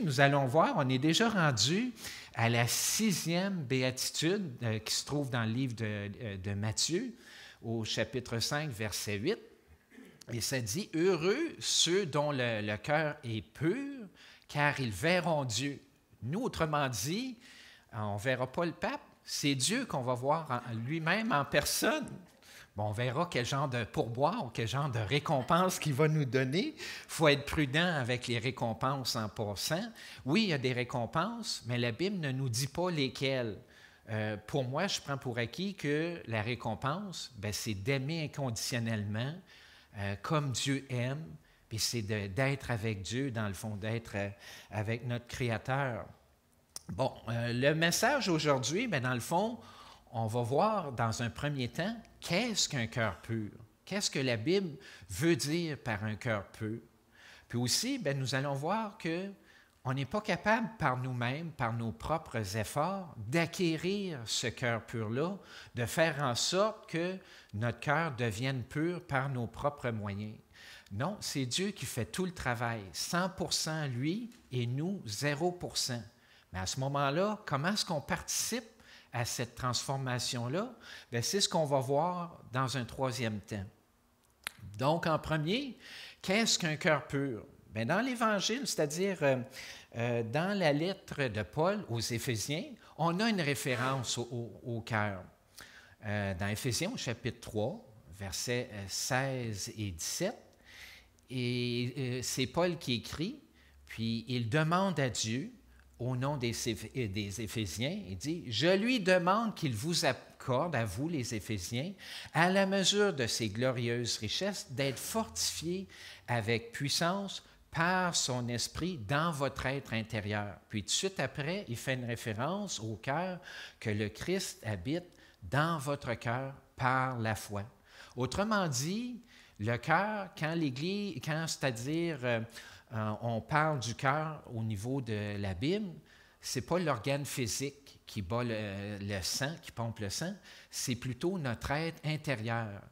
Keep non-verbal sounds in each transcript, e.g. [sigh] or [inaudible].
Nous allons voir, on est déjà rendu à la sixième béatitude euh, qui se trouve dans le livre de, euh, Matthieu, au chapitre 5, verset 8. Et ça dit, Heureux ceux dont le, le cœur est pur, car ils verront Dieu. Nous, autrement dit, on ne verra pas le pape, c'est Dieu qu'on va voir lui-même en personne. Bon, on verra quel genre de pourboire ou quel genre de récompense qu'il va nous donner. Il faut être prudent avec les récompenses en passant. Oui, il y a des récompenses, mais la Bible ne nous dit pas lesquelles. Euh, pour moi, je prends pour acquis que la récompense, ben, c'est d'aimer inconditionnellement euh, comme Dieu aime, puis c'est d'être avec Dieu, dans le fond, d'être euh, avec notre Créateur. Bon, le message aujourd'hui, ben, dans le fond, on va voir dans un premier temps qu'est-ce qu'un cœur pur, qu'est-ce que la Bible veut dire par un cœur pur. Puis aussi, ben, nous allons voir que on n'est pas capable par nous-mêmes, par nos propres efforts, d'acquérir ce cœur pur-là, de faire en sorte que notre cœur devienne pur par nos propres moyens. Non, c'est Dieu qui fait tout le travail, 100% lui et nous 0%. Mais à ce moment-là, comment est-ce qu'on participe à cette transformation-là, ben, c'est ce qu'on va voir dans un troisième temps. Donc, en premier, qu'est-ce qu'un cœur pur? Bien, dans l'Évangile, c'est-à-dire euh, euh, dans la lettre de Paul aux Éphésiens, on a une référence au, cœur. Euh, dans Éphésiens, chapitre 3, versets 16 et 17, et c'est Paul qui écrit, puis il demande à Dieu au nom des, des Éphésiens, il dit, Je lui demande qu'il vous accorde, à vous les Éphésiens, à la mesure de ses glorieuses richesses, d'être fortifiés avec puissance par son esprit dans votre être intérieur. Puis de suite après, il fait une référence au cœur que le Christ habite dans votre cœur par la foi. Autrement dit, le cœur, quand l'Église, quand c'est-à-dire euh, euh, on parle du cœur au niveau de l'abîme. Bible, n'est pas l'organe physique qui bat le, le, sang, qui pompe le sang, c'est plutôt notre être intérieur.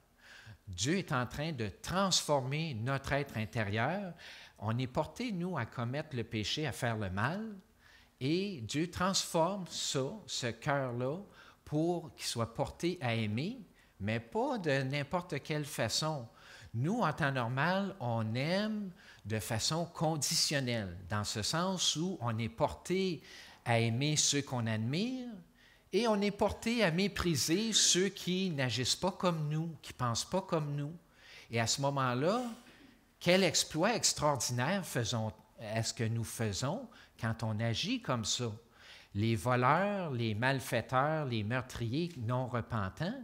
Dieu est en train de transformer notre être intérieur. On est porté, nous, à commettre le péché, à faire le mal, et Dieu transforme ça, ce cœur-là, pour qu'il soit porté à aimer, mais pas de n'importe quelle façon, nous, en temps normal, on aime de façon conditionnelle, dans ce sens où on est porté à aimer ceux qu'on admire et on est porté à mépriser ceux qui n'agissent pas comme nous, qui ne pensent pas comme nous. Et à ce moment-là, quel exploit extraordinaire est-ce que nous faisons quand on agit comme ça? Les voleurs, les malfaiteurs, les meurtriers non repentants,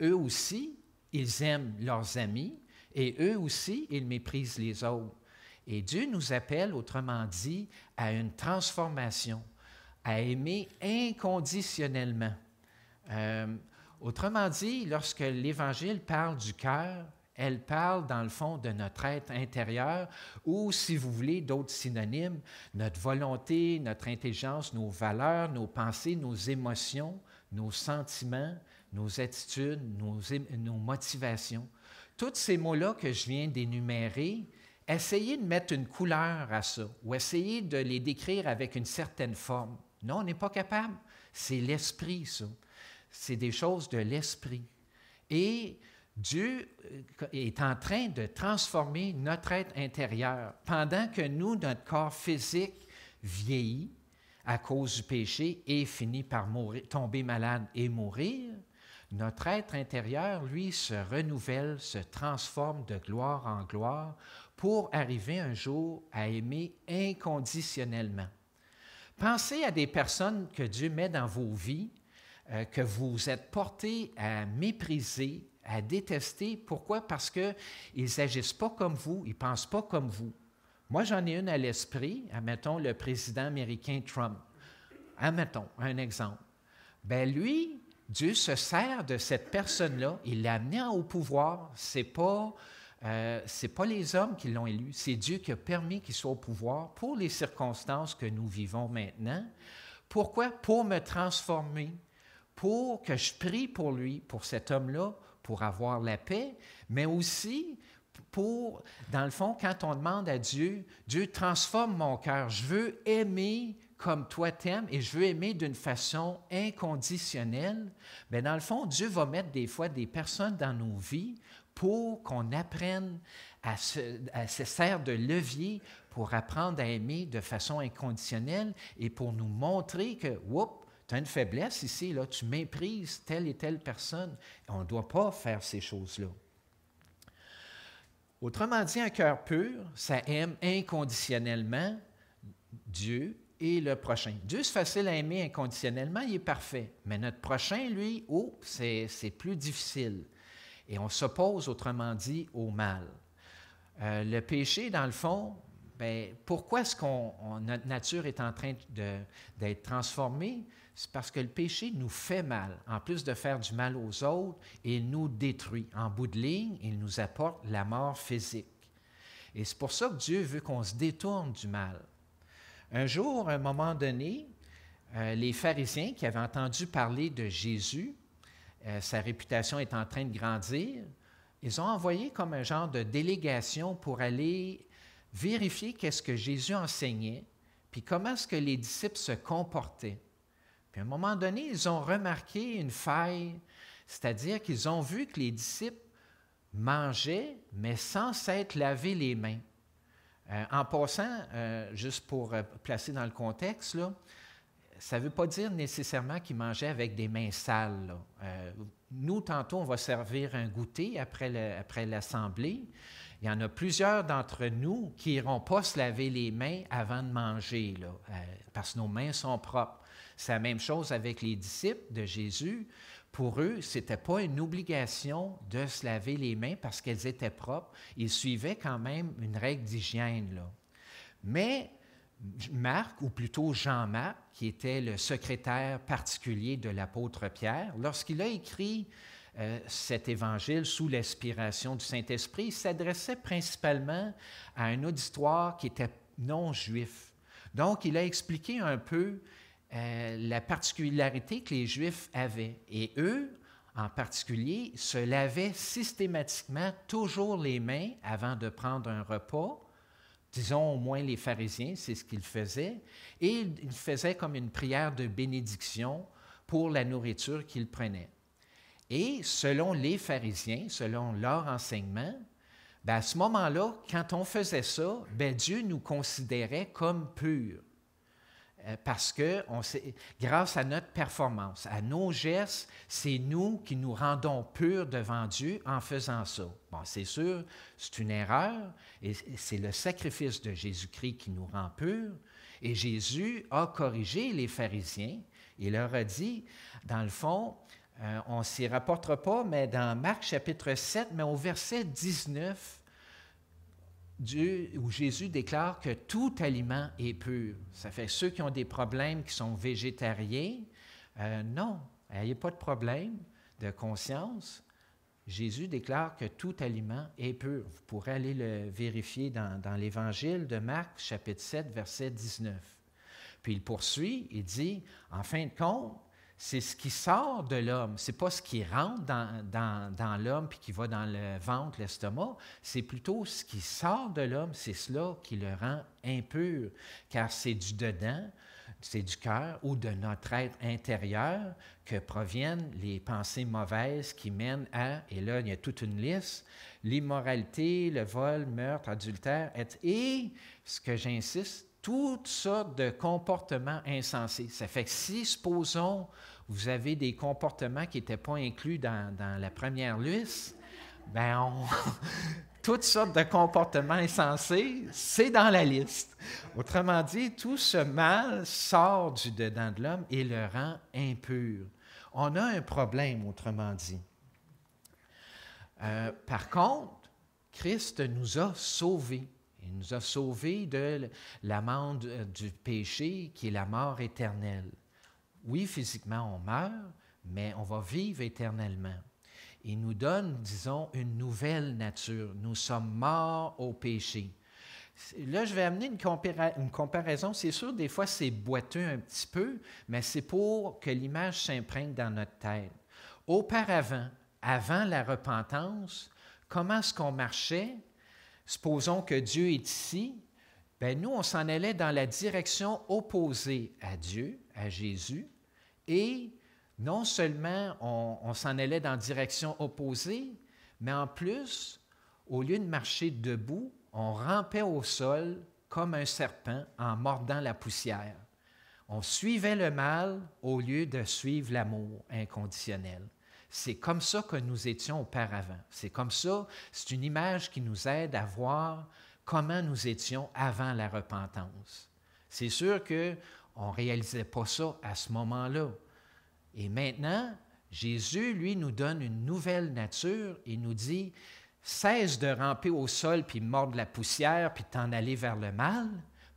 eux aussi, ils aiment leurs amis, et eux aussi, ils méprisent les autres. Et Dieu nous appelle, autrement dit, à une transformation, à aimer inconditionnellement. Euh, autrement dit, lorsque l'Évangile parle du cœur, elle parle dans le fond de notre être intérieur ou, si vous voulez, d'autres synonymes, notre volonté, notre intelligence, nos valeurs, nos pensées, nos émotions, nos sentiments, nos attitudes, nos motivations. Tous ces mots-là que je viens d'énumérer, essayez de mettre une couleur à ça ou essayez de les décrire avec une certaine forme. Non, on n'est pas capable. C'est l'esprit, ça. C'est des choses de l'esprit. Et Dieu euh, est en train de transformer notre être intérieur. Pendant que nous, notre corps physique vieillit à cause du péché et finit par tomber malade et mourir, notre être intérieur, lui, se renouvelle, se transforme de gloire en gloire pour arriver un jour à aimer inconditionnellement. Pensez à des personnes que Dieu met dans vos vies, euh, que vous êtes portés à mépriser, à détester. Pourquoi? Parce qu'ils n'agissent pas comme vous, ils ne pensent pas comme vous. Moi, j'en ai une à l'esprit, admettons le président américain Trump. Admettons, un exemple. Ben lui, Dieu se sert de cette personne-là, il l'a amenée au pouvoir. Ce n'est pas, euh, pas les hommes qui l'ont élu, c'est Dieu qui a permis qu'il soit au pouvoir pour les circonstances que nous vivons maintenant. Pourquoi? Pour me transformer, pour que je prie pour lui, pour cet homme-là, pour avoir la paix, mais aussi pour, dans le fond, quand on demande à Dieu, Dieu transforme mon cœur, je veux aimer comme toi t'aimes et je veux aimer d'une façon inconditionnelle, mais ben, dans le fond, Dieu va mettre des fois des personnes dans nos vies pour qu'on apprenne à se, à servir de levier pour apprendre à aimer de façon inconditionnelle et pour nous montrer que, oups, tu as une faiblesse ici, là, tu méprises telle et telle personne. on ne doit pas faire ces choses-là. Autrement dit, un cœur pur, ça aime inconditionnellement Dieu et le prochain. Dieu, c'est facile à aimer inconditionnellement, il est parfait. Mais notre prochain, lui, oh, c'est plus difficile. Et on s'oppose, autrement dit, au mal. Euh, le péché, dans le fond, ben, pourquoi est-ce que notre nature est en train d'être transformée? C'est parce que le péché nous fait mal. En plus de faire du mal aux autres, il nous détruit. En bout de ligne, il nous apporte la mort physique. Et c'est pour ça que Dieu veut qu'on se détourne du mal. Un jour, à un moment donné, euh, les pharisiens qui avaient entendu parler de Jésus, euh, sa réputation est en train de grandir, ils ont envoyé comme un genre de délégation pour aller vérifier qu'est-ce que Jésus enseignait, puis comment est-ce que les disciples se comportaient. Puis à un moment donné, ils ont remarqué une faille, c'est-à-dire qu'ils ont vu que les disciples mangeaient, mais sans s'être lavé les mains. Euh, en passant, euh, juste pour euh, placer dans le contexte, ça ne veut pas dire nécessairement qu'ils mangeaient avec des mains sales. nous, tantôt, on va servir un goûter après l'assemblée. Il y en a plusieurs d'entre nous qui n'iront pas se laver les mains avant de manger, parce que nos mains sont propres. C'est la même chose avec les disciples de Jésus pour eux, ce n'était pas une obligation de se laver les mains parce qu'elles étaient propres. Ils suivaient quand même une règle d'hygiène. Mais Marc, ou plutôt Jean-Marc, qui était le secrétaire particulier de l'apôtre Pierre, lorsqu'il a écrit euh, cet évangile sous l'inspiration du Saint-Esprit, il s'adressait principalement à un auditoire qui était non juif. Donc, il a expliqué un peu euh, la particularité que les Juifs avaient. Et eux, en particulier, se lavaient systématiquement toujours les mains avant de prendre un repas. Disons au moins les pharisiens, c'est ce qu'ils faisaient. Et ils faisaient comme une prière de bénédiction pour la nourriture qu'ils prenaient. Et selon les pharisiens, selon leur enseignement, ben, à ce moment-là, quand on faisait ça, ben, Dieu nous considérait comme purs. Euh, parce que on sait, grâce à notre performance, à nos gestes, c'est nous qui nous rendons purs devant Dieu en faisant ça. Bon, c'est sûr, c'est une erreur, et c'est le sacrifice de Jésus-Christ qui nous rend purs. Et Jésus a corrigé les pharisiens. Il leur a dit, dans le fond, euh, on ne s'y rapportera pas, mais dans Marc chapitre 7, mais au verset 19, où Jésus déclare que tout aliment est pur. Ça fait ceux qui ont des problèmes qui sont végétariens, euh, non, n'ayez pas de problème de conscience. Jésus déclare que tout aliment est pur. Vous pourrez aller le vérifier dans, dans l'Évangile de Marc, chapitre 7, verset 19. Puis il poursuit, il dit, en fin de compte, c'est ce qui sort de l'homme. C'est pas ce qui rentre dans, dans, dans l'homme puis qui va dans le ventre, l'estomac. C'est plutôt ce qui sort de l'homme, c'est cela qui le rend impur, car c'est du dedans, c'est du cœur ou de notre être intérieur que proviennent les pensées mauvaises qui mènent à, et là il y a toute une liste, l'immoralité, le vol, meurtre, adultère, et, et ce que j'insiste, toutes sortes de comportements insensés. Ça fait que si, supposons, vous avez des comportements qui n'étaient pas inclus dans, la première liste, ben [laughs] toutes sortes de comportements insensés, c'est dans la liste. Autrement dit, tout ce mal sort du dedans de l'homme et le rend impur. On a un problème, autrement dit. Euh, par contre, Christ nous a sauvés. Il nous a sauvés de l'amende euh, du péché qui est la mort éternelle oui, physiquement, on meurt, mais on va vivre éternellement. Il nous donne, disons, une nouvelle nature. Nous sommes morts au péché. Là, je vais amener une, une comparaison. C'est sûr, des fois, c'est boiteux un petit peu, mais c'est pour que l'image s'imprègne dans notre tête. Auparavant, avant la repentance, comment est-ce qu'on marchait? Supposons que Dieu est ici. Ben nous, on s'en allait dans la direction opposée à Dieu, à Jésus, et non seulement on, s'en allait dans direction opposée, mais en plus, au lieu de marcher debout, on rampait au sol comme un serpent en mordant la poussière. On suivait le mal au lieu de suivre l'amour inconditionnel. C'est comme ça que nous étions auparavant. C'est comme ça, c'est une image qui nous aide à voir comment nous étions avant la repentance. C'est sûr que on ne réalisait pas ça à ce moment-là. Et maintenant, Jésus, lui, nous donne une nouvelle nature et nous dit, cesse de ramper au sol, puis mordre la poussière, puis t'en aller vers le mal.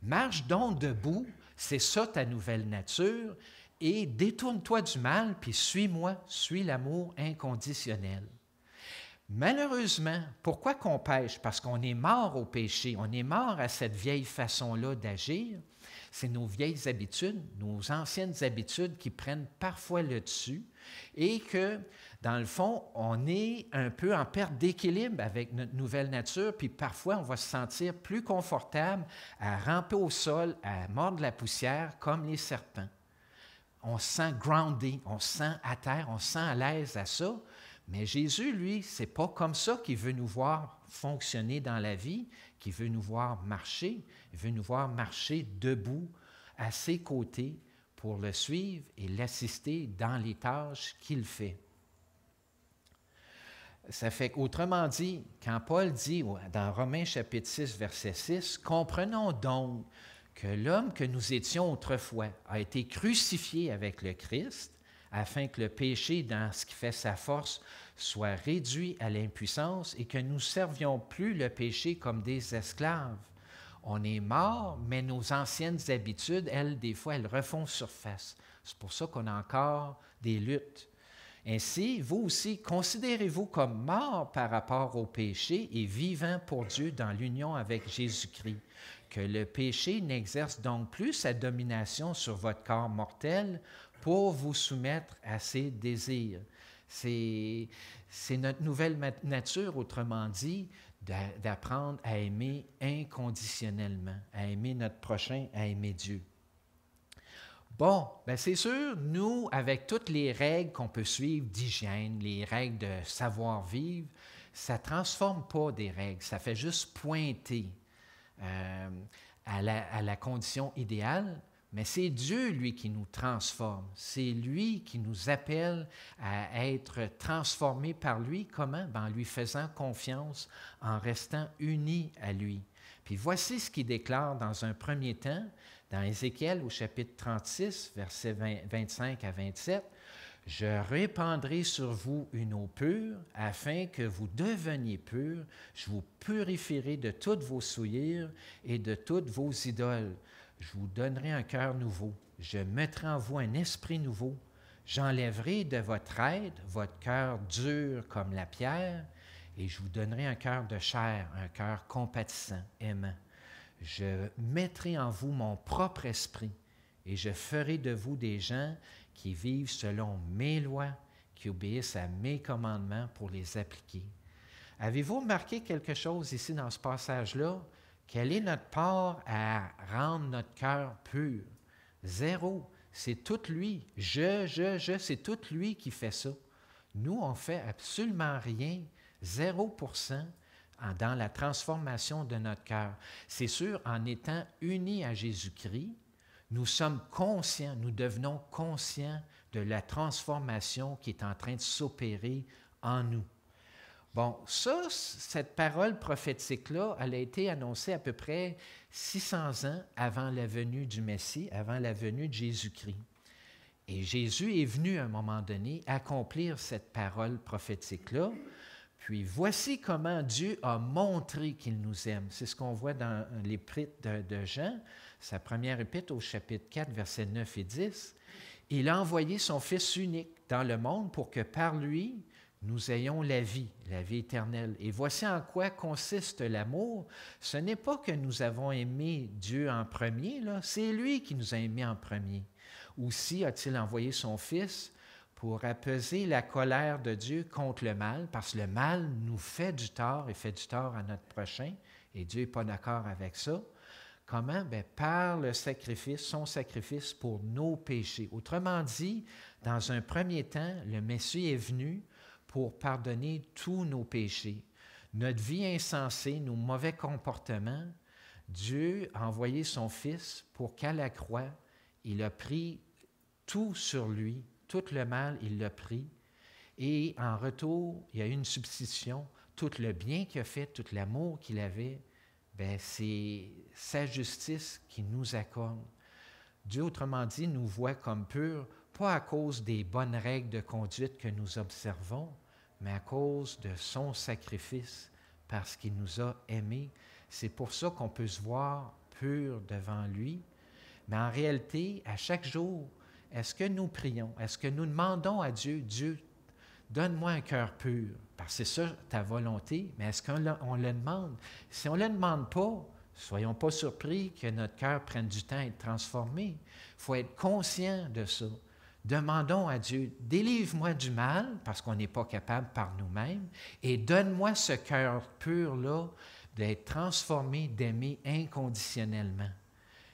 Marche donc debout, c'est ça ta nouvelle nature, et détourne-toi du mal, puis suis-moi, suis l'amour inconditionnel. Malheureusement, pourquoi qu'on pêche? Parce qu'on est mort au péché, on est mort à cette vieille façon-là d'agir. C'est nos vieilles habitudes, nos anciennes habitudes qui prennent parfois le dessus et que, dans le fond, on est un peu en perte d'équilibre avec notre nouvelle nature, puis parfois on va se sentir plus confortable à ramper au sol, à mordre la poussière comme les serpents. On se sent groundé, on se sent à terre, on se sent à l'aise à ça mais Jésus, lui, c'est pas comme ça qu'il veut nous voir fonctionner dans la vie, qu'il veut nous voir marcher. Il veut nous voir marcher debout à ses côtés pour le suivre et l'assister dans les tâches qu'il fait. Ça fait autrement dit, quand Paul dit dans Romains chapitre 6, verset 6, Comprenons donc que l'homme que nous étions autrefois a été crucifié avec le Christ afin que le péché, dans ce qui fait sa force, soit réduit à l'impuissance et que nous servions plus le péché comme des esclaves. On est mort, mais nos anciennes habitudes, elles, des fois, elles refont surface. C'est pour ça qu'on a encore des luttes. Ainsi, vous aussi, considérez-vous comme mort par rapport au péché et vivant pour Dieu dans l'union avec Jésus-Christ. Que le péché n'exerce donc plus sa domination sur votre corps mortel pour vous soumettre à ses désirs. C'est notre nouvelle nature, autrement dit, d'apprendre à aimer inconditionnellement, à aimer notre prochain, à aimer Dieu. Bon, ben c'est sûr, nous, avec toutes les règles qu'on peut suivre d'hygiène, les règles de savoir-vivre, ça ne transforme pas des règles, ça fait juste pointer euh, à, la, condition idéale, mais c'est Dieu, lui, qui nous transforme. C'est lui qui nous appelle à être transformés par lui. Comment? Ben, en lui faisant confiance, en restant unis à lui. Puis voici ce qu'il déclare dans un premier temps, dans Ézéchiel au chapitre 36, versets 25 à 27. Je répandrai sur vous une eau pure, afin que vous deveniez purs. Je vous purifierai de toutes vos souillures et de toutes vos idoles. Je vous donnerai un cœur nouveau. Je mettrai en vous un esprit nouveau. J'enlèverai de votre aide votre cœur dur comme la pierre, et je vous donnerai un cœur de chair, un cœur compatissant, aimant. Je mettrai en vous mon propre esprit, et je ferai de vous des gens qui vivent selon mes lois, qui obéissent à mes commandements pour les appliquer. Avez-vous remarqué quelque chose ici dans ce passage-là? Quelle est notre part à rendre notre cœur pur? Zéro. C'est tout lui. Je, je, je, c'est tout lui qui fait ça. Nous, on fait absolument rien. 0% dans la transformation de notre cœur. C'est sûr, en étant unis à Jésus-Christ, nous sommes conscients, nous devenons conscients de la transformation qui est en train de s'opérer en nous. Bon, ça, cette parole prophétique-là, elle a été annoncée à peu près 600 ans avant la venue du Messie, avant la venue de Jésus-Christ. Et Jésus est venu à un moment donné accomplir cette parole prophétique-là. Puis voici comment Dieu a montré qu'il nous aime. C'est ce qu'on voit dans euh, l'épître de, de, Jean, sa première épître au chapitre 4, versets 9 et 10. Il a envoyé son Fils unique dans le monde pour que par lui, nous ayons la vie, la vie éternelle. Et voici en quoi consiste l'amour. Ce n'est pas que nous avons aimé Dieu en premier, c'est lui qui nous a aimés en premier. Aussi a-t-il envoyé son Fils pour apaiser la colère de Dieu contre le mal, parce que le mal nous fait du tort et fait du tort à notre prochain, et Dieu n'est pas d'accord avec ça. Comment? Ben, par le sacrifice, son sacrifice pour nos péchés. Autrement dit, dans un premier temps, le Messie est venu pour pardonner tous nos péchés. Notre vie insensée, nos mauvais comportements, Dieu a envoyé son Fils pour qu'à la croix, il a pris tout sur lui, tout le mal, il l'a pris. Et en retour, il y a une substitution. Tout le bien qu'il a fait, tout l'amour qu'il avait, ben, c'est sa justice qui nous accorde. Dieu, autrement dit, nous voit comme purs, pas à cause des bonnes règles de conduite que nous observons, mais à cause de son sacrifice, parce qu'il nous a aimés. C'est pour ça qu'on peut se voir pur devant lui. Mais en réalité, à chaque jour, est-ce que nous prions? Est-ce que nous demandons à Dieu, Dieu, donne-moi un cœur pur? Parce que c'est ça ta volonté, mais est-ce qu'on le demande? Si on ne le demande pas, soyons pas surpris que notre cœur prenne du temps à être transformé. Il faut être conscient de ça. Demandons à Dieu, délivre-moi du mal, parce qu'on n'est pas capable par nous-mêmes, et donne-moi ce cœur pur-là d'être transformé, d'aimer inconditionnellement.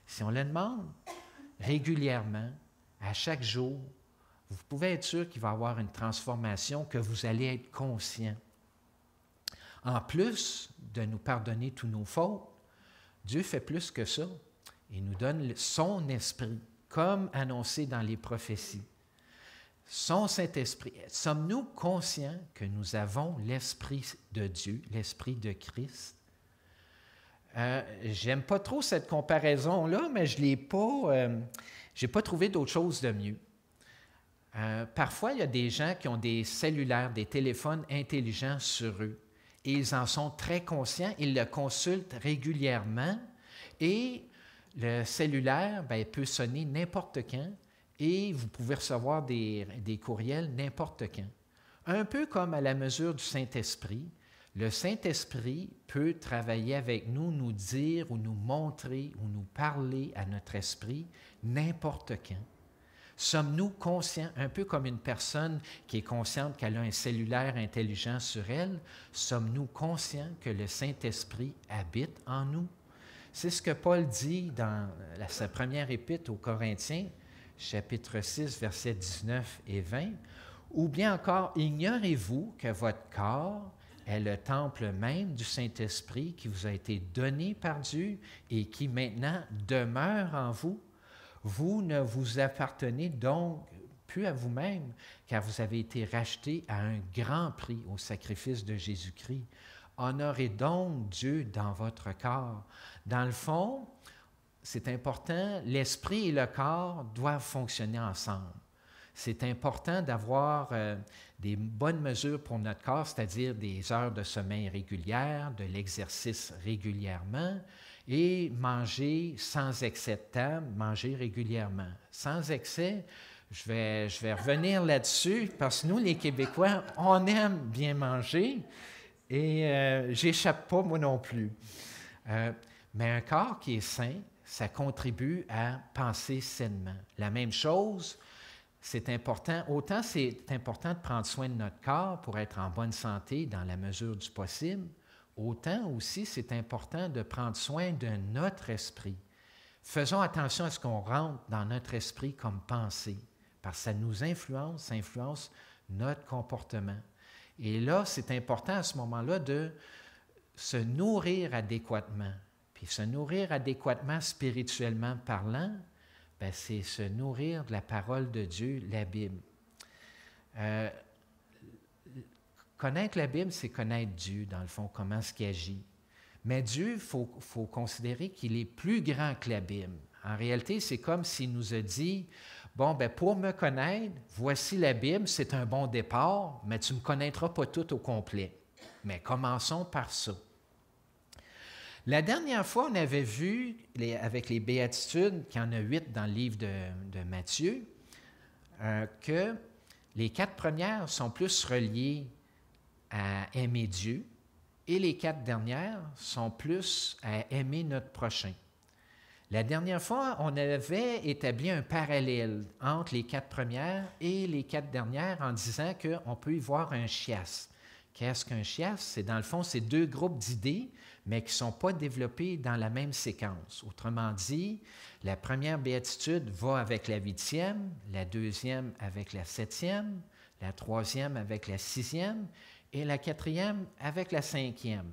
Si on le demande régulièrement, à chaque jour, vous pouvez être sûr qu'il va y avoir une transformation, que vous allez être conscient. En plus de nous pardonner tous nos fautes, Dieu fait plus que ça. Il nous donne son esprit comme annoncé dans les prophéties. Son Saint-Esprit, sommes-nous conscients que nous avons l'Esprit de Dieu, l'Esprit de Christ? Euh, j'aime pas trop cette comparaison-là, mais je n'ai pas, euh, pas trouvé d'autre chose de mieux. Euh, parfois, il y a des gens qui ont des cellulaires, des téléphones intelligents sur eux. Et ils en sont très conscients, ils le consultent régulièrement et le cellulaire ben, peut sonner n'importe quand et vous pouvez recevoir des, des courriels n'importe quand. Un peu comme à la mesure du Saint-Esprit, le Saint-Esprit peut travailler avec nous, nous dire ou nous montrer ou nous parler à notre esprit n'importe quand. Sommes-nous conscients, un peu comme une personne qui est consciente qu'elle a un cellulaire intelligent sur elle, sommes-nous conscients que le Saint-Esprit habite en nous? C'est ce que Paul dit dans sa première épître aux Corinthiens, chapitre 6, versets 19 et 20. Ou bien encore, ignorez-vous que votre corps est le temple même du Saint-Esprit qui vous a été donné par Dieu et qui maintenant demeure en vous. Vous ne vous appartenez donc plus à vous-même, car vous avez été racheté à un grand prix au sacrifice de Jésus-Christ. Honorez donc Dieu dans votre corps. Dans le fond, c'est important, l'esprit et le corps doivent fonctionner ensemble. C'est important d'avoir euh, des bonnes mesures pour notre corps, c'est-à-dire des heures de sommeil régulières, de l'exercice régulièrement et manger sans excès de manger régulièrement. Sans excès, je vais, je vais revenir là-dessus parce que nous, les Québécois, on aime bien manger et euh, j'échappe pas moi non plus. Euh, mais un corps qui est sain, ça contribue à penser sainement. La même chose, c'est important, autant c'est important de prendre soin de notre corps pour être en bonne santé dans la mesure du possible, autant aussi c'est important de prendre soin de notre esprit. Faisons attention à ce qu'on rentre dans notre esprit comme pensée, parce que ça nous influence, ça influence notre comportement. Et là, c'est important à ce moment-là de se nourrir adéquatement. Puis se nourrir adéquatement spirituellement parlant, ben, c'est se nourrir de la parole de Dieu, la Bible. Euh, connaître la Bible, c'est connaître Dieu, dans le fond, comment ce qu'il agit. Mais Dieu, il faut, faut, considérer qu'il est plus grand que la Bible. En réalité, c'est comme s'il nous a dit, Bon, ben pour me connaître, voici la Bible, c'est un bon départ, mais tu ne me connaîtras pas tout au complet. Mais commençons par ça. La dernière fois, on avait vu, avec les béatitudes, qu'il y en a huit dans le livre de, Matthieu, euh, que les quatre premières sont plus reliées à aimer Dieu et les quatre dernières sont plus à aimer notre prochain. La dernière fois, on avait établi un parallèle entre les quatre premières et les quatre dernières en disant qu'on peut y voir un chiasse. Qu'est-ce qu'un chiasse? C'est dans le fond, c'est deux groupes d'idées, mais qui ne sont pas développés dans la même séquence. Autrement dit, la première béatitude va avec la huitième, la deuxième avec la septième, la troisième avec la sixième et la quatrième avec la cinquième.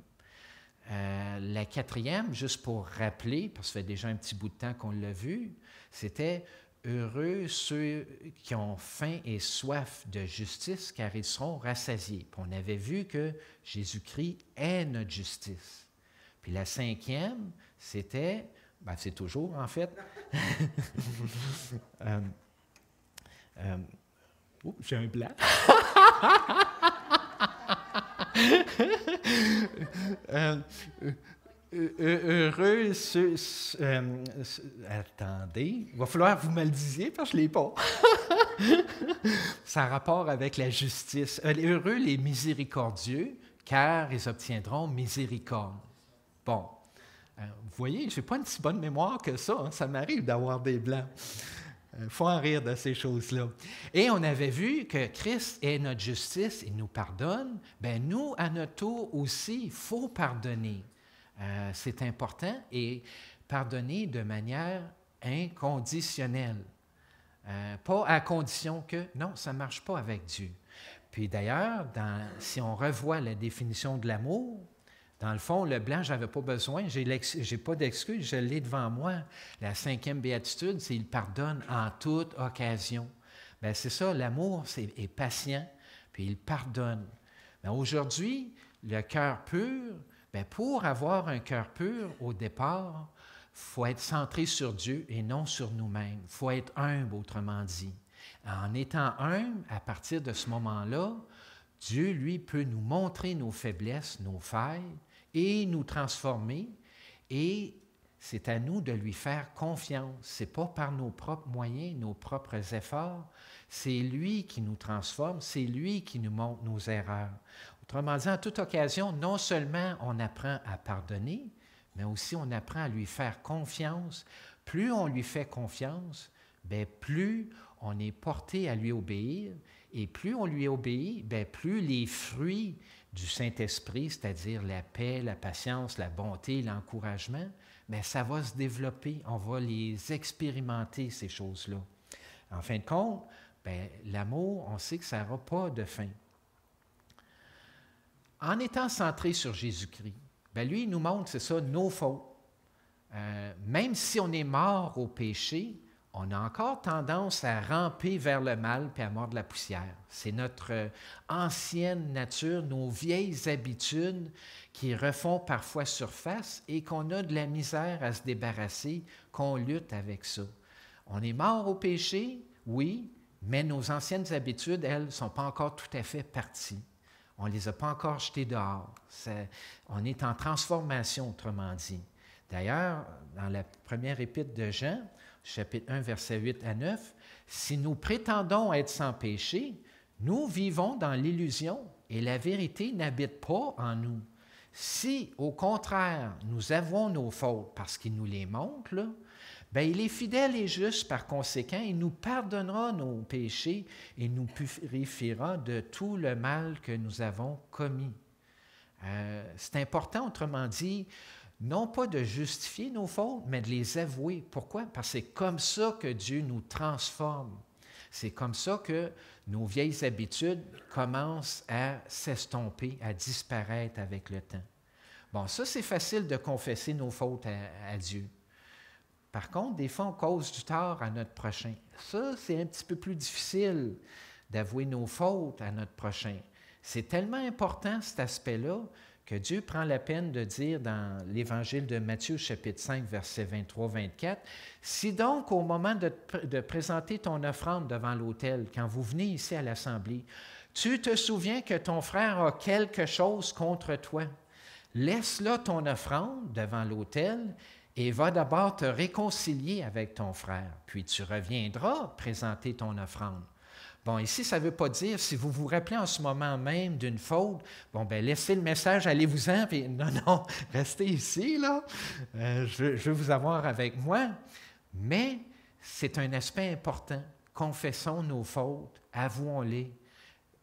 Euh, la quatrième, juste pour rappeler, parce que ça fait déjà un petit bout de temps qu'on l'a vu, c'était Heureux ceux qui ont faim et soif de justice, car ils seront rassasiés. on avait vu que Jésus-Christ est notre justice. Puis la cinquième, c'était, ben, c'est toujours en fait, [laughs] euh, euh, oh, j'ai un blanc. [laughs] [laughs] Euh, euh, euh, heureux attendez, il va falloir que vous me le disiez parce que je ne l'ai pas. [laughs] Ça a rapport avec la justice. heureux les miséricordieux, car ils obtiendront miséricorde. Bon, vous voyez, je n'ai pas une si bonne mémoire que ça. Hein. Ça m'arrive d'avoir des blancs. Il euh, faut en rire de ces choses-là. Et on avait vu que Christ est notre justice, il nous pardonne. Ben nous, à notre tour aussi, il faut pardonner. Euh, c'est important et pardonner de manière inconditionnelle. Euh, pas à condition que, non, ça ne marche pas avec Dieu. Puis d'ailleurs, si on revoit la définition de l'amour, dans le fond, le blanc, je n'avais pas besoin, je n'ai pas d'excuse, je l'ai devant moi. La cinquième béatitude, c'est il pardonne en toute occasion. Ben, c'est ça, l'amour c'est, est patient, puis il pardonne. Ben, aujourd'hui, le cœur pur, ben, pour avoir un cœur pur au départ, faut être centré sur Dieu et non sur nous-mêmes. faut être humble, autrement dit. En étant humble, à partir de ce moment-là, Dieu, lui, peut nous montrer nos faiblesses, nos failles, et nous transformer. Et c'est à nous de lui faire confiance. C'est pas par nos propres moyens, nos propres efforts. C'est lui qui nous transforme, c'est lui qui nous montre nos erreurs. Autrement dit, à toute occasion, non seulement on apprend à pardonner, mais aussi on apprend à lui faire confiance. Plus on lui fait confiance, ben plus on est porté à lui obéir, et plus on lui obéit, ben plus les fruits du Saint-Esprit, c'est-à-dire la paix, la patience, la bonté, l'encouragement, mais ça va se développer. On va les expérimenter, ces choses-là. En fin de compte, ben, l'amour, on sait que ça n'aura pas de fin. En étant centré sur Jésus-Christ, ben, lui, il nous montre, c'est ça, nos fautes. Euh, même si on est mort au péché, on a encore tendance à ramper vers le mal puis à mordre la poussière. C'est notre euh, ancienne nature, nos vieilles habitudes qui refont parfois surface et qu'on a de la misère à se débarrasser, qu'on lutte avec ça. On est mort au péché, oui, mais nos anciennes habitudes, elles, ne sont pas encore tout à fait parties. On ne les a pas encore jetées dehors. on est en transformation, autrement dit. D'ailleurs, dans la première épître de Jean, chapitre 1, versets 8 à 9, Si nous prétendons être sans péché, nous vivons dans l'illusion et la vérité n'habite pas en nous. Si, au contraire, nous avons nos fautes parce qu'il nous les montre, ben il est fidèle et juste par conséquent, il nous pardonnera nos péchés et nous purifiera de tout le mal que nous avons commis. Euh, c'est important, autrement dit, non pas de justifier nos fautes, mais de les avouer. Pourquoi? Parce que c'est comme ça que Dieu nous transforme. C'est comme ça que nos vieilles habitudes commencent à s'estomper, à disparaître avec le temps. Bon, ça, c'est facile de confesser nos fautes à, Dieu. Par contre, des fois, on cause du tort à notre prochain. Ça, c'est un petit peu plus difficile d'avouer nos fautes à notre prochain. C'est tellement important, cet aspect-là, que Dieu prend la peine de dire dans l'évangile de Matthieu chapitre 5 verset 23-24, si donc au moment de, présenter ton offrande devant l'autel, quand vous venez ici à l'assemblée, tu te souviens que ton frère a quelque chose contre toi, laisse là ton offrande devant l'autel et va d'abord te réconcilier avec ton frère, puis tu reviendras présenter ton offrande. Bon, ici, ça ne veut pas dire, si vous vous rappelez en ce moment même d'une faute, bon, ben laissez le message, allez-vous-en, puis non, [laughs] non, restez ici, là, euh, je, je veux vous avoir avec moi. Mais c'est un aspect important. Confessons nos fautes, avouons-les.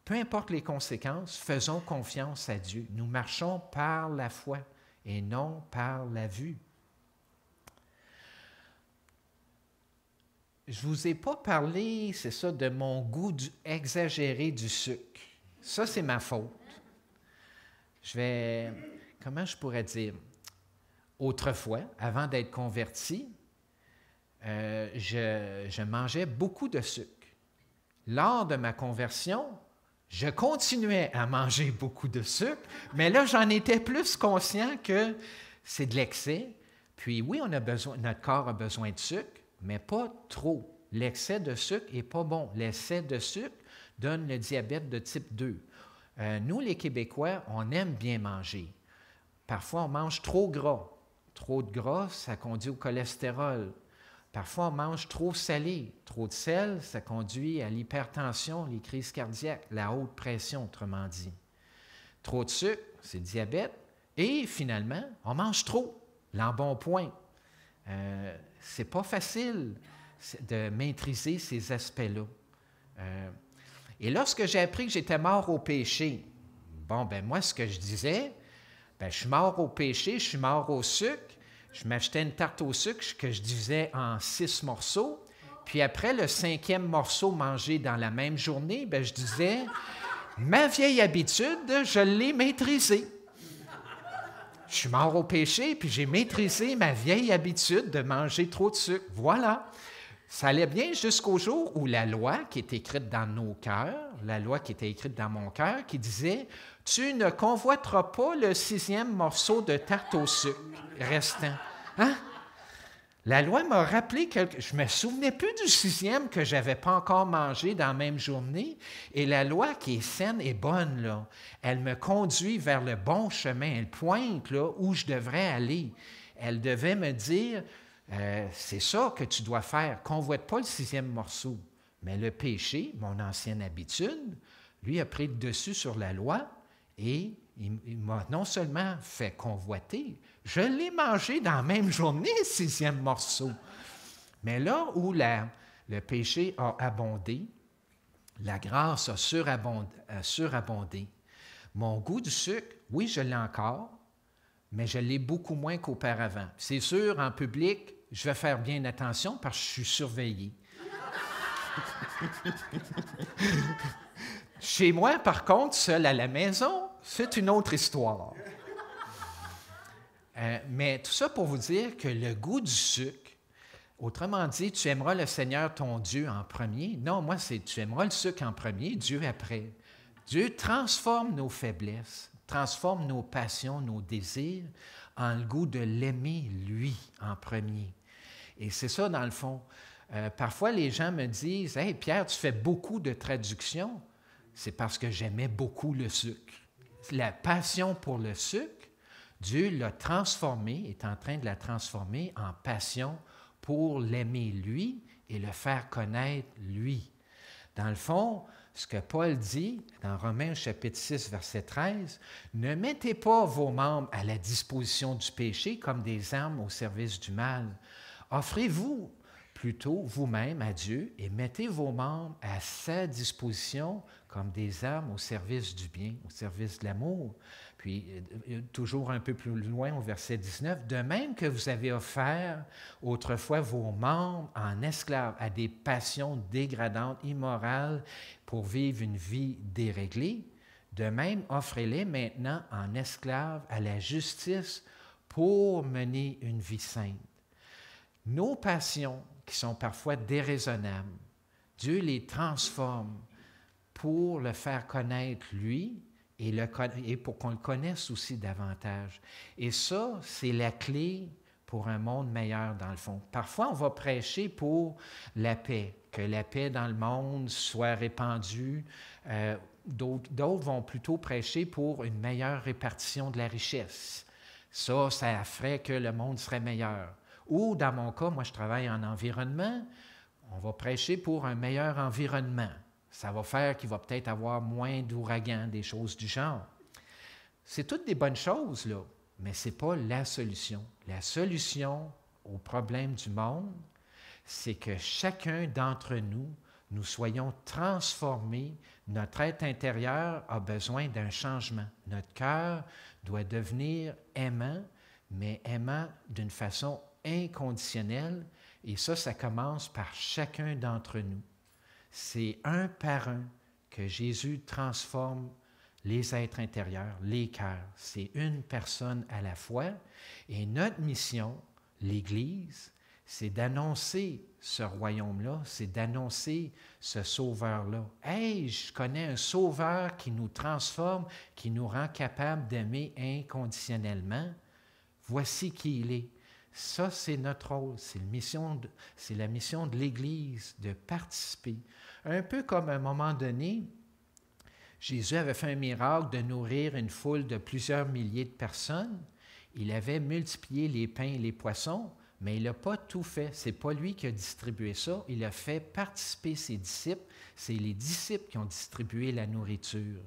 Peu importe les conséquences, faisons confiance à Dieu. Nous marchons par la foi et non par la vue. je ne vous ai pas parlé, c'est ça, de mon goût du, exagéré du sucre. Ça, c'est ma faute. Je vais, comment je pourrais dire, autrefois, avant d'être converti, euh, je, je mangeais beaucoup de sucre. Lors de ma conversion, je continuais à manger beaucoup de sucre, mais là, j'en étais plus conscient que c'est de l'excès. Puis oui, on a besoin, notre corps a besoin de sucre, mais pas trop. L'excès de sucre n'est pas bon. L'excès de sucre donne le diabète de type 2. Euh, nous, les Québécois, on aime bien manger. Parfois, on mange trop gras. Trop de gras, ça conduit au cholestérol. Parfois, on mange trop salé. Trop de sel, ça conduit à l'hypertension, les crises cardiaques, la haute pression, autrement dit. Trop de sucre, c'est diabète. Et finalement, on mange trop, l'embonpoint, euh, c'est pas facile de maîtriser ces aspects-là. Euh, et lorsque j'ai appris que j'étais mort au péché, bon, ben moi, ce que je disais, ben, je suis mort au péché, je suis mort au sucre, je m'achetais une tarte au sucre que je divisais en six morceaux. Puis après le cinquième morceau mangé dans la même journée, ben, je disais, ma vieille habitude, je l'ai maîtrisée je suis mort au péché, puis j'ai maîtrisé ma vieille habitude de manger trop de sucre. Voilà. Ça allait bien jusqu'au jour où la loi qui est écrite dans nos cœurs, la loi qui était écrite dans mon cœur, qui disait Tu ne convoiteras pas le sixième morceau de tarte au sucre restant. Hein? La loi m'a rappelé quelque Je me souvenais plus du sixième que je n'avais pas encore mangé dans la même journée. Et la loi qui est saine et bonne, là, elle me conduit vers le bon chemin. Elle pointe là, où je devrais aller. Elle devait me dire euh, c'est ça que tu dois faire. Convoite pas le sixième morceau. Mais le péché, mon ancienne habitude, lui a pris le dessus sur la loi et il m'a non seulement fait convoiter, je l'ai mangé dans la même journée, sixième morceau. Mais là où le péché a abondé, la grâce a a surabondé. Mon goût du sucre, oui, je l'ai encore, mais je l'ai beaucoup moins qu'auparavant. C'est sûr, en public, je vais faire bien attention parce que je suis surveillé. [laughs] Chez moi, par contre, seul à la maison, c'est une autre histoire. Euh, mais tout ça pour vous dire que le goût du sucre, autrement dit, tu aimeras le Seigneur ton Dieu en premier. Non, moi, c'est tu aimeras le sucre en premier, Dieu après. Dieu transforme nos faiblesses, transforme nos passions, nos désirs en le goût de l'aimer, lui, en premier. Et c'est ça, dans le fond. Euh, parfois, les gens me disent Hey, Pierre, tu fais beaucoup de traductions. C'est parce que j'aimais beaucoup le sucre. La passion pour le sucre Dieu l'a transformée, est en train de la transformer en passion pour l'aimer lui et le faire connaître lui. Dans le fond, ce que Paul dit dans Romains chapitre 6, verset 13, ne mettez pas vos membres à la disposition du péché comme des armes au service du mal. Offrez-vous plutôt vous-même à Dieu et mettez vos membres à sa disposition comme des armes au service du bien, au service de l'amour. Puis, euh, euh, toujours un peu plus loin au verset 19, de même que vous avez offert autrefois vos membres en esclaves à des passions dégradantes, immorales, pour vivre une vie déréglée, de même offrez-les maintenant en esclaves à la justice pour mener une vie sainte. Nos passions, qui sont parfois déraisonnables, Dieu les transforme pour le faire connaître, lui, et, pour qu'on le connaisse aussi davantage. Et ça, c'est la clé pour un monde meilleur, dans le fond. Parfois, on va prêcher pour la paix, que la paix dans le monde soit répandue. Euh, d'autres vont plutôt prêcher pour une meilleure répartition de la richesse. Ça, ça ferait que le monde serait meilleur. Ou, dans mon cas, moi, je travaille en environnement, on va prêcher pour un meilleur environnement. Ça va faire qu'il va peut-être avoir moins d'ouragans, des choses du genre. C'est toutes des bonnes choses, là, mais ce n'est pas la solution. La solution au problème du monde, c'est que chacun d'entre nous, nous soyons transformés. Notre être intérieur a besoin d'un changement. Notre cœur doit devenir aimant, mais aimant d'une façon inconditionnelle. Et ça, ça commence par chacun d'entre nous. C'est un par un que Jésus transforme les êtres intérieurs, les cœurs. C'est une personne à la fois. Et notre mission, l'Église, c'est d'annoncer ce royaume-là, c'est d'annoncer ce sauveur-là. Hey, je connais un sauveur qui nous transforme, qui nous rend capable d'aimer inconditionnellement. Voici qui il est. Ça, c'est notre rôle, c'est la mission de l'Église, de participer. Un peu comme à un moment donné, Jésus avait fait un miracle de nourrir une foule de plusieurs milliers de personnes. Il avait multiplié les pains et les poissons, mais il n'a pas tout fait. Ce n'est pas lui qui a distribué ça. Il a fait participer ses disciples. C'est les disciples qui ont distribué la nourriture.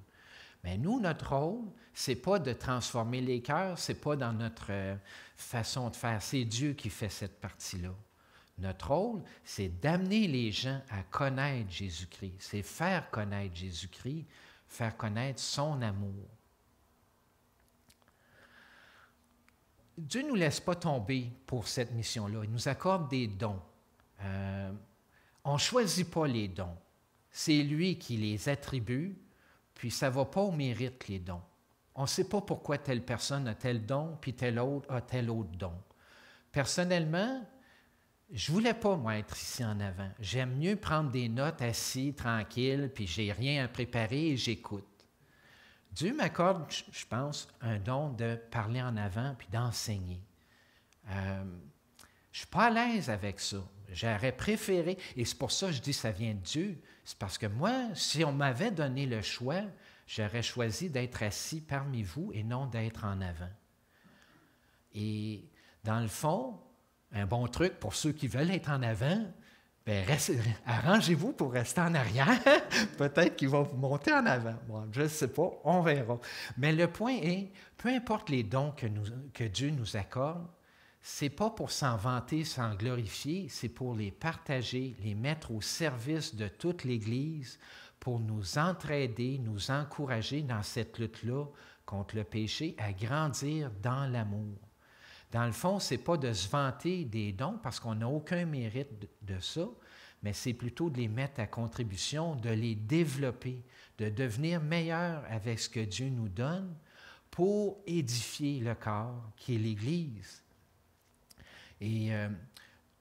Mais nous, notre rôle, c'est pas de transformer les cœurs, c'est pas dans notre euh, façon de faire. C'est Dieu qui fait cette partie-là. Notre rôle, c'est d'amener les gens à connaître Jésus-Christ. C'est faire connaître Jésus-Christ, faire connaître son amour. Dieu ne nous laisse pas tomber pour cette mission-là. Il nous accorde des dons. Euh, on ne choisit pas les dons. C'est lui qui les attribue puis ça ne va pas au mérite, les dons. On ne sait pas pourquoi telle personne a tel don, puis tel autre a tel autre don. Personnellement, je ne voulais pas, moi, être ici en avant. J'aime mieux prendre des notes assis, tranquille, puis j'ai rien à préparer et j'écoute. Dieu m'accorde, je pense, un don de parler en avant puis d'enseigner. Euh, je ne suis pas à l'aise avec ça. J'aurais préféré, et c'est pour ça que je dis ça vient de Dieu, c'est parce que moi, si on m'avait donné le choix, j'aurais choisi d'être assis parmi vous et non d'être en avant. Et dans le fond, un bon truc pour ceux qui veulent être en avant, ben, arrangez-vous pour rester en arrière. [laughs] Peut-être qu'ils vont vous monter en avant. je ne sais pas, on verra. Mais le point est, peu importe les dons que Dieu nous accorde, c'est pas pour s'en vanter, s'en glorifier, c'est pour les partager, les mettre au service de toute l'Église pour nous entraider, nous encourager dans cette lutte-là contre le péché, à grandir dans l'amour. Dans le fond, c'est pas de se vanter des dons parce qu'on n'a aucun mérite de, de ça, mais c'est plutôt de les mettre à contribution, de les développer, de devenir meilleurs avec ce que Dieu nous donne pour édifier le corps qui est l'Église. Et euh,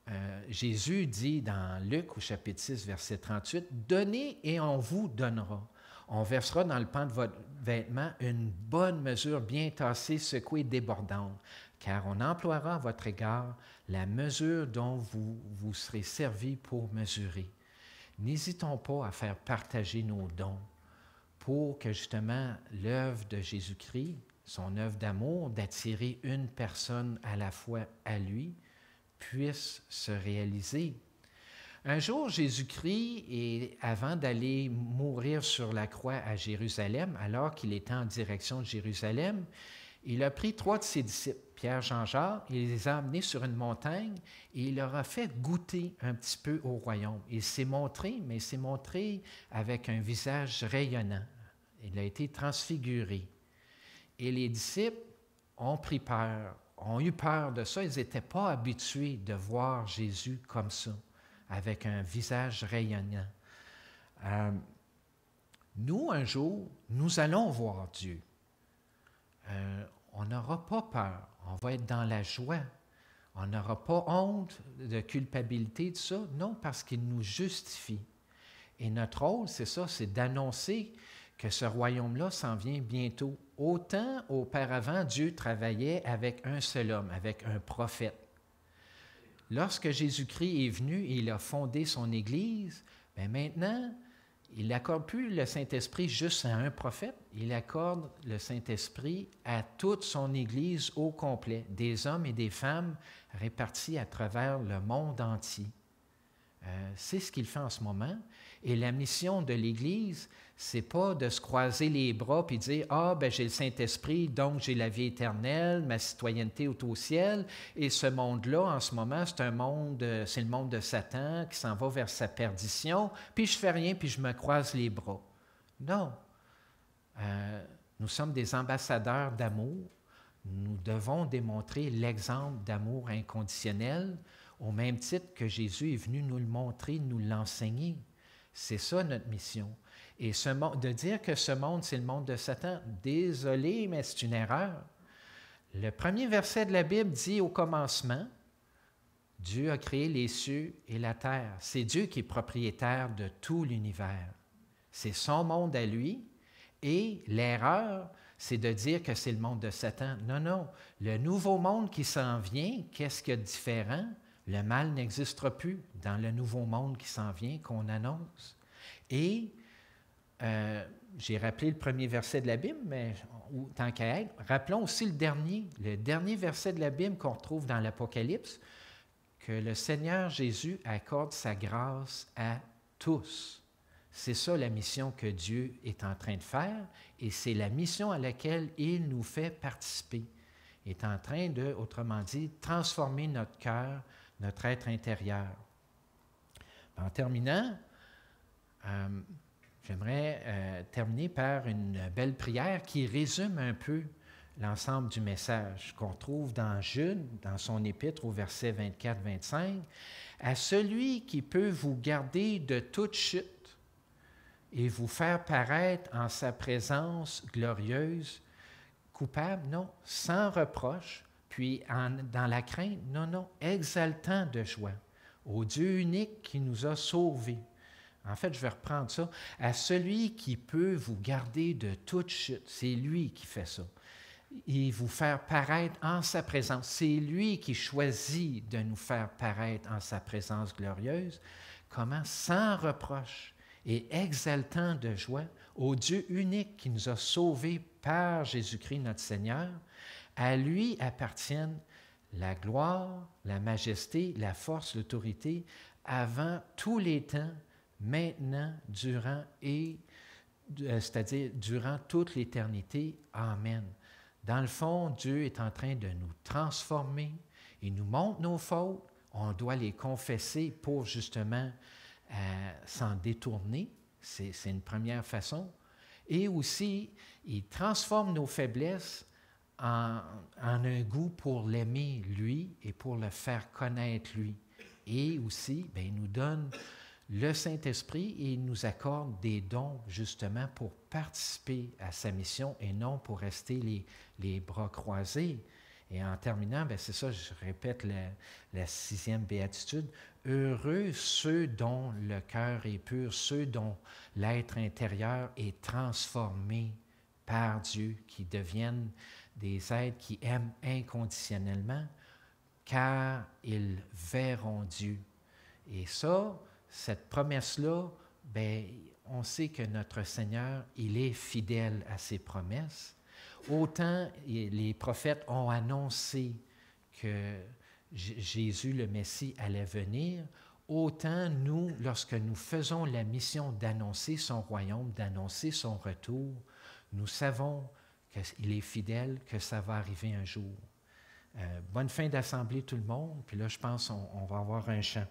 euh, Jésus dit dans Luc au chapitre 6, verset 38, Donnez et on vous donnera. On versera dans le pan de votre vêtement une bonne mesure bien tassée, secouée, débordante, car on emploiera à votre égard la mesure dont vous vous serez servi pour mesurer. N'hésitons pas à faire partager nos dons pour que justement l'œuvre de Jésus-Christ, son œuvre d'amour, d'attirer une personne à la fois à lui, puisse se réaliser. Un jour, Jésus-Christ, et avant d'aller mourir sur la croix à Jérusalem, alors qu'il était en direction de Jérusalem, il a pris trois de ses disciples, Pierre, Jean, Jacques, il les a amenés sur une montagne et il leur a fait goûter un petit peu au royaume. Il s'est montré, mais il s'est montré avec un visage rayonnant. Il a été transfiguré. Et les disciples ont pris peur, ont eu peur de ça. Ils n'étaient pas habitués de voir Jésus comme ça, avec un visage rayonnant. Euh, nous, un jour, nous allons voir Dieu. Euh, on n'aura pas peur. On va être dans la joie. On n'aura pas honte de culpabilité, de ça. Non, parce qu'il nous justifie. Et notre rôle, c'est ça, c'est d'annoncer que ce royaume-là s'en vient bientôt. Autant auparavant, Dieu travaillait avec un seul homme, avec un prophète. Lorsque Jésus-Christ est venu et il a fondé son Église, Mais maintenant, il n'accorde plus le Saint-Esprit juste à un prophète, il accorde le Saint-Esprit à toute son Église au complet, des hommes et des femmes répartis à travers le monde entier. Euh, c'est ce qu'il fait en ce moment. Et la mission de l'Église, c'est pas de se croiser les bras puis dire ah ben j'ai le Saint-Esprit donc j'ai la vie éternelle, ma citoyenneté est au ciel et ce monde-là en ce moment c'est un monde c'est le monde de Satan qui s'en va vers sa perdition puis je fais rien puis je me croise les bras. Non. Euh, nous sommes des ambassadeurs d'amour. Nous devons démontrer l'exemple d'amour inconditionnel au même titre que Jésus est venu nous le montrer, nous l'enseigner. C'est ça notre mission. Et ce de dire que ce monde, c'est le monde de Satan, désolé, mais c'est une erreur. Le premier verset de la Bible dit au commencement, Dieu a créé les cieux et la terre. C'est Dieu qui est propriétaire de tout l'univers. C'est son monde à lui. Et l'erreur, c'est de dire que c'est le monde de Satan. Non, non. Le nouveau monde qui s'en vient, qu'est-ce qu'il y différent? Le mal n'existera plus dans le nouveau monde qui s'en vient, qu'on annonce. Et euh, j'ai rappelé le premier verset de la Bible, mais ou, tant qu'à être, rappelons aussi le dernier, le dernier verset de la Bible qu'on retrouve dans l'Apocalypse, que le Seigneur Jésus accorde sa grâce à tous. C'est ça la mission que Dieu est en train de faire et c'est la mission à laquelle il nous fait participer. Il est en train de, autrement dit, transformer notre cœur, notre être intérieur. En terminant, euh, J'aimerais euh, terminer par une belle prière qui résume un peu l'ensemble du message qu'on trouve dans Jude, dans son épître au verset 24-25. À celui qui peut vous garder de toute chute et vous faire paraître en sa présence glorieuse, coupable, non, sans reproche, puis en, dans la crainte, non, non, exaltant de joie, au Dieu unique qui nous a sauvés en fait, je vais reprendre ça. À celui qui peut vous garder de toute chute, c'est lui qui fait ça. Et vous faire paraître en sa présence. C'est lui qui choisit de nous faire paraître en sa présence glorieuse. Comment sans reproche et exaltant de joie au Dieu unique qui nous a sauvés par Jésus-Christ notre Seigneur, à lui appartiennent la gloire, la majesté, la force, l'autorité, avant tous les temps maintenant, durant et, euh, c'est-à-dire durant toute l'éternité. Amen. Dans le fond, Dieu est en train de nous transformer. Il nous montre nos fautes. On doit les confesser pour justement euh, s'en détourner. C'est une première façon. Et aussi, il transforme nos faiblesses en, un goût pour l'aimer, lui, et pour le faire connaître, lui. Et aussi, ben, il nous donne le Saint-Esprit, il nous accorde des dons justement pour participer à sa mission et non pour rester les, bras croisés. Et en terminant, ben, c'est ça, je répète la, la, sixième béatitude. Heureux ceux dont le cœur est pur, ceux dont l'être intérieur est transformé par Dieu, qui deviennent des êtres qui aiment inconditionnellement, car ils verront Dieu. Et ça, cette promesse-là, ben, on sait que notre Seigneur, il est fidèle à ses promesses. Autant les prophètes ont annoncé que Jésus le Messie allait venir, autant nous, lorsque nous faisons la mission d'annoncer son royaume, d'annoncer son retour, nous savons qu'il est fidèle, que ça va arriver un jour. Euh, bonne fin d'assemblée tout le monde, puis là je pense on, on va avoir un chant.